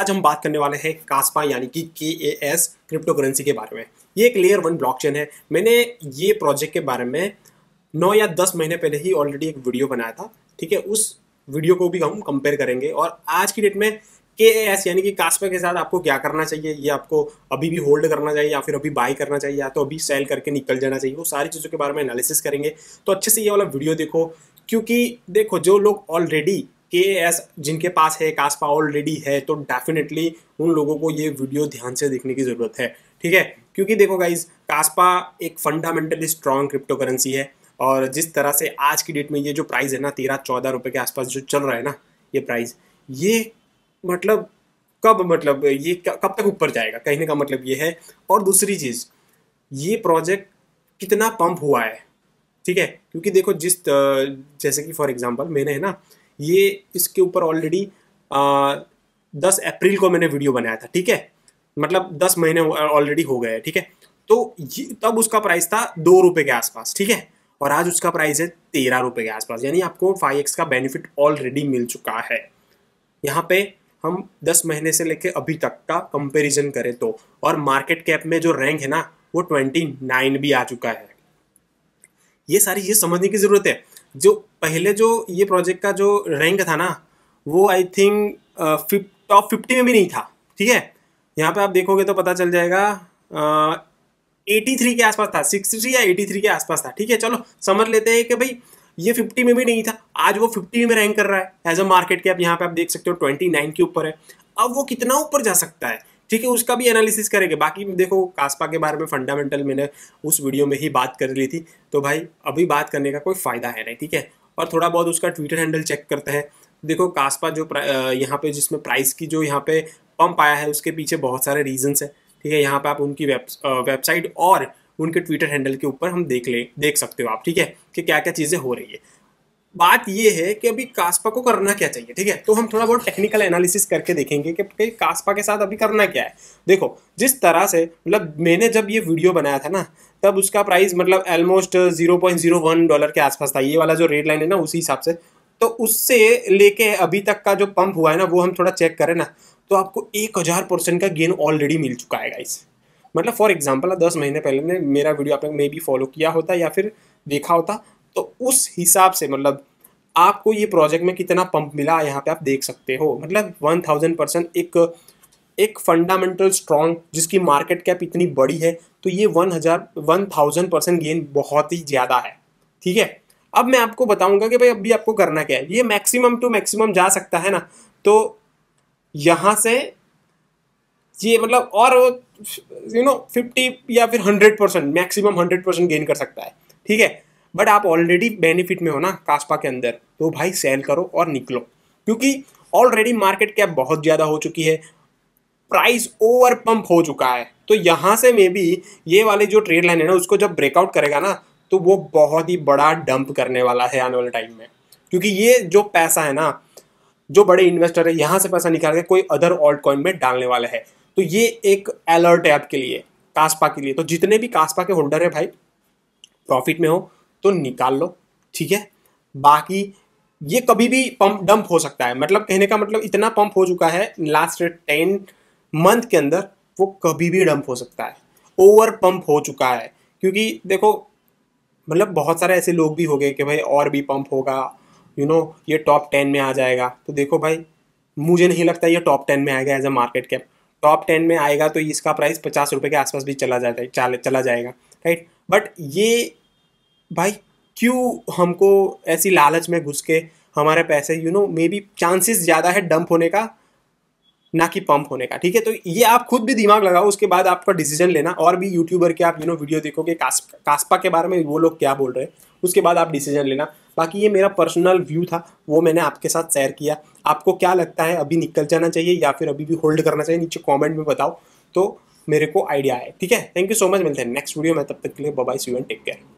आज हम बात करने वाले हैं कास्पा यानी कि के ए एस क्रिप्टो करेंसी के बारे में ये एक लेयर वन ब्लॉकचेन है मैंने ये प्रोजेक्ट के बारे में नौ या दस महीने पहले ही ऑलरेडी एक वीडियो बनाया था ठीक है उस वीडियो को भी हम कंपेयर करेंगे और आज की डेट में के ए एस यानी कि कास्पा के साथ आपको क्या करना चाहिए ये आपको अभी भी होल्ड करना चाहिए या फिर अभी बाय करना चाहिए या तो अभी सेल करके निकल जाना चाहिए वो सारी चीज़ों के बारे में एनालिसिस करेंगे तो अच्छे से ये वाला वीडियो देखो क्योंकि देखो जो लोग ऑलरेडी के एस जिनके पास है कास्पा ऑलरेडी है तो डेफिनेटली उन लोगों को ये वीडियो ध्यान से देखने की ज़रूरत है ठीक है क्योंकि देखो गाइज कास्पा एक फंडामेंटली स्ट्रॉन्ग क्रिप्टो करेंसी है और जिस तरह से आज की डेट में ये जो प्राइस है ना तेरह चौदह रुपये के आसपास जो चल रहा है ना ये प्राइस ये मतलब कब मतलब ये कब तक ऊपर जाएगा कहने का मतलब ये है और दूसरी चीज़ ये प्रोजेक्ट कितना पंप हुआ है ठीक है क्योंकि देखो जिस जैसे कि फॉर एग्जाम्पल मैंने है ना ये इसके ऊपर ऑलरेडी दस अप्रैल को मैंने वीडियो बनाया था ठीक है मतलब दस महीने ऑलरेडी हो गए ठीक है तो तब उसका प्राइस था दो रुपये के आसपास ठीक है और आज उसका प्राइस है तेरह रुपये के आसपास यानी आपको फाइव एक्स का बेनिफिट ऑलरेडी मिल चुका है यहाँ पे हम दस महीने से लेके अभी तक का कंपेरिजन करें तो और मार्केट कैप में जो रैंक है ना वो ट्वेंटी नाइन भी आ चुका है ये सारी ये समझने की ज़रूरत है जो पहले जो ये प्रोजेक्ट का जो रैंक था ना वो आई थिंक टॉप फिफ्टी में भी नहीं था ठीक है यहाँ पे आप देखोगे तो पता चल जाएगा एटी थ्री के आसपास था सिक्सटी थ्री या एटी थ्री के आसपास था ठीक है चलो समझ लेते हैं कि भाई ये फिफ्टी में भी नहीं था आज वो फिफ्टी में रैंक कर रहा है एज अ मार्केट के आप यहाँ पे आप देख सकते हो ट्वेंटी नाइन के ऊपर है अब वो कितना ऊपर जा सकता है ठीक है उसका भी एनालिसिस करेंगे बाकी देखो कास्पा के बारे में फंडामेंटल मैंने उस वीडियो में ही बात कर ली थी तो भाई अभी बात करने का कोई फ़ायदा है नहीं ठीक है और थोड़ा बहुत उसका ट्विटर हैंडल चेक करते हैं देखो कास्पा जो यहाँ पे जिसमें प्राइस की जो यहाँ पे पंप आया है उसके पीछे बहुत सारे रीजंस हैं ठीक है यहाँ पे आप उनकी वेब वेबसाइट और उनके ट्विटर हैंडल के ऊपर हम देख ले देख सकते हो आप ठीक है कि क्या क्या चीज़ें हो रही है बात ये है कि अभी कास्पा को करना क्या चाहिए ठीक है तो हम थोड़ा बहुत टेक्निकल एनालिसिस करके देखेंगे कि, कास्पा के साथ अभी करना क्या है देखो जिस तरह से मतलब मैंने जब ये वीडियो बनाया था ना तब उसका प्राइस मतलब almost zero point zero one dollar के आसपास था ये वाला जो रेड लाइन है ना उसी हिसाब से तो उससे लेके अभी तक का जो पंप हुआ है ना वो हम थोड़ा चेक करें ना तो आपको एक हज़ार परसेंट का गेन ऑलरेडी मिल चुका है गाइस मतलब फॉर एग्जाम्पल दस महीने पहले ने मेरा वीडियो आपने मे बी फॉलो किया होता या फिर देखा होता तो उस हिसाब से मतलब आपको ये प्रोजेक्ट में कितना पंप मिला यहाँ पे आप देख सकते हो मतलब वन थाउजेंड परसेंट एक एक फंडामेंटल स्ट्रॉन्ग जिसकी मार्केट कैप इतनी बड़ी है तो ये वन हज़ार वन थाउजेंड परसेंट गेन बहुत ही ज़्यादा है ठीक है अब मैं आपको बताऊंगा कि भाई अभी आपको करना क्या है ये मैक्सिमम टू मैक्सिमम जा सकता है ना तो यहाँ से ये मतलब और यू नो फिफ्टी या फिर hundred percent maximum hundred percent gain कर सकता है ठीक है बट आप ऑलरेडी बेनिफिट में हो ना कास्पा के अंदर तो भाई सेल करो और निकलो क्योंकि ऑलरेडी मार्केट कैप बहुत ज़्यादा हो चुकी है प्राइस ओवर पंप हो चुका है तो यहाँ से मे बी ये वाले जो ट्रेड लाइन है ना उसको जब ब्रेकआउट करेगा ना तो वो बहुत ही बड़ा डंप करने वाला है आने वाले टाइम में क्योंकि ये जो पैसा है ना जो बड़े इन्वेस्टर है यहाँ से पैसा निकाल के कोई अदर ऑल्ट कॉइन में डालने वाला है तो ये एक अलर्ट है आपके लिए कास्पा के लिए तो जितने भी कास्पा के होल्डर है भाई प्रॉफिट में हो तो निकाल लो ठीक है बाकी ये कभी भी पंप डंप हो सकता है मतलब कहने का मतलब इतना पंप हो चुका है लास्ट टेन मंथ के अंदर वो कभी भी डंप हो सकता है ओवर पंप हो चुका है क्योंकि देखो मतलब बहुत सारे ऐसे लोग भी हो गए कि भाई और भी पंप होगा यू you नो know, ये टॉप टेन में आ जाएगा तो देखो भाई मुझे नहीं लगता ये टॉप टेन में आएगा as a market cap top ten में आएगा तो इसका प्राइस पचास रुपये के आसपास भी चला जाता है चला जाएगा राइट बट ये भाई क्यों हमको ऐसी लालच में घुस के हमारे पैसे you know maybe chances ज़्यादा है डंप होने का ना कि पंप होने का ठीक है तो ये आप खुद भी दिमाग लगाओ उसके बाद आपका डिसीजन लेना और भी यूट्यूबर के आप यू नो वीडियो देखो कि कास्पा के बारे में वो लोग क्या बोल रहे हैं उसके बाद आप डिसीजन लेना बाकी ये मेरा पर्सनल व्यू था वो मैंने आपके साथ शेयर किया आपको क्या लगता है अभी निकल जाना चाहिए या फिर अभी भी होल्ड करना चाहिए नीचे कॉमेंट में बताओ तो मेरे को आइडिया है ठीक है थैंक यू सो मच मिलते हैं नेक्स्ट वीडियो में तब तक के लिए bye see and take care